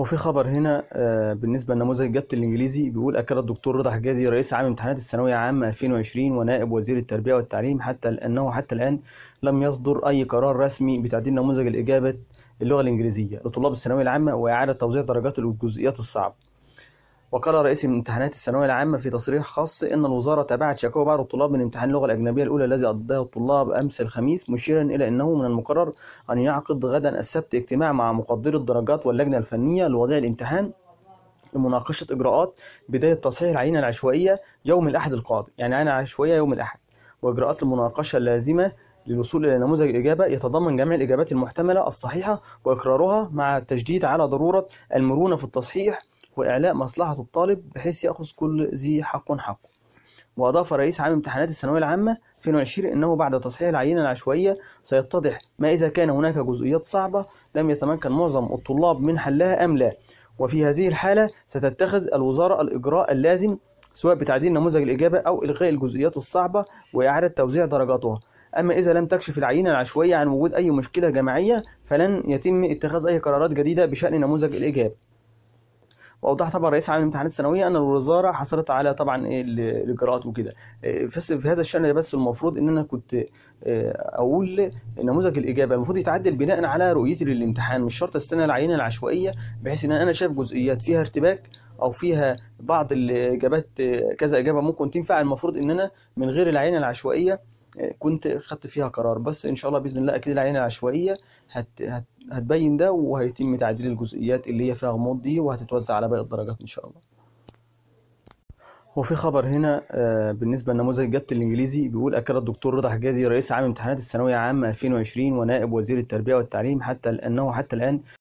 هو في خبر هنا آه، بالنسبه لنموذج جبت الانجليزي بيقول اكد الدكتور رضا حجازي رئيس عام امتحانات الثانويه عامه 2020 ونائب وزير التربيه والتعليم حتى انه حتى الان لم يصدر اي قرار رسمي بتعديل نموذج الاجابه اللغه الانجليزيه لطلاب الثانويه العامه واعاده توزيع درجات الجزئيات الصعبه وقال رئيس الامتحانات الثانوية العامة في تصريح خاص إن الوزارة تابعت شكاوى بعض الطلاب من امتحان اللغة الأجنبية الأولى الذي أداه الطلاب أمس الخميس مشيرا إلى أنه من المقرر أن يعقد غدا السبت اجتماع مع مقدري الدرجات واللجنة الفنية لوضع الامتحان لمناقشة إجراءات بداية تصحيح العينة العشوائية يوم الأحد القادم يعني عينة عشوائية يوم الأحد وإجراءات المناقشة اللازمة للوصول إلى نموذج إجابة يتضمن جميع الإجابات المحتملة الصحيحة وإقرارها مع التشديد على ضرورة المرونة في التصحيح وإعلاء مصلحة الطالب بحيث يأخذ كل ذي حق حقه وأضاف رئيس عام امتحانات الثانوية العامة 2020 أنه بعد تصحيح العينة العشوائية سيتضح ما إذا كان هناك جزئيات صعبة لم يتمكن معظم الطلاب من حلها أم لا وفي هذه الحالة ستتخذ الوزارة الإجراء اللازم سواء بتعديل نموذج الإجابة أو إلغاء الجزئيات الصعبة وإعادة توزيع درجاتها أما إذا لم تكشف العينة العشوائية عن وجود أي مشكلة جماعية فلن يتم اتخاذ أي قرارات جديدة بشأن نموذج الإجابة واوضح طبعا رئيس عام الامتحانات الثانويه ان الوزاره حصلت على طبعا الاجراءات إيه وكده إيه، في هذا الشان بس المفروض ان انا كنت إيه، اقول نموذج الاجابه المفروض يتعدل بناء على رؤيتي للامتحان مش شرط استنى العينه العشوائيه بحيث ان انا شايف جزئيات فيها ارتباك او فيها بعض الاجابات كذا اجابه ممكن تنفع المفروض ان انا من غير العينه العشوائيه كنت خدت فيها قرار بس ان شاء الله باذن الله اكيد العينه العشوائيه هت هت هتبين ده وهيتم تعديل الجزئيات اللي هي فيها غموض دي وهتتوزع على باقي الدرجات ان شاء الله وفي خبر هنا آه، بالنسبه لنموذج اجابه الانجليزي بيقول اكد الدكتور رضا حجازي رئيس عام امتحانات الثانويه عام 2020 ونائب وزير التربيه والتعليم حتى انه حتى الان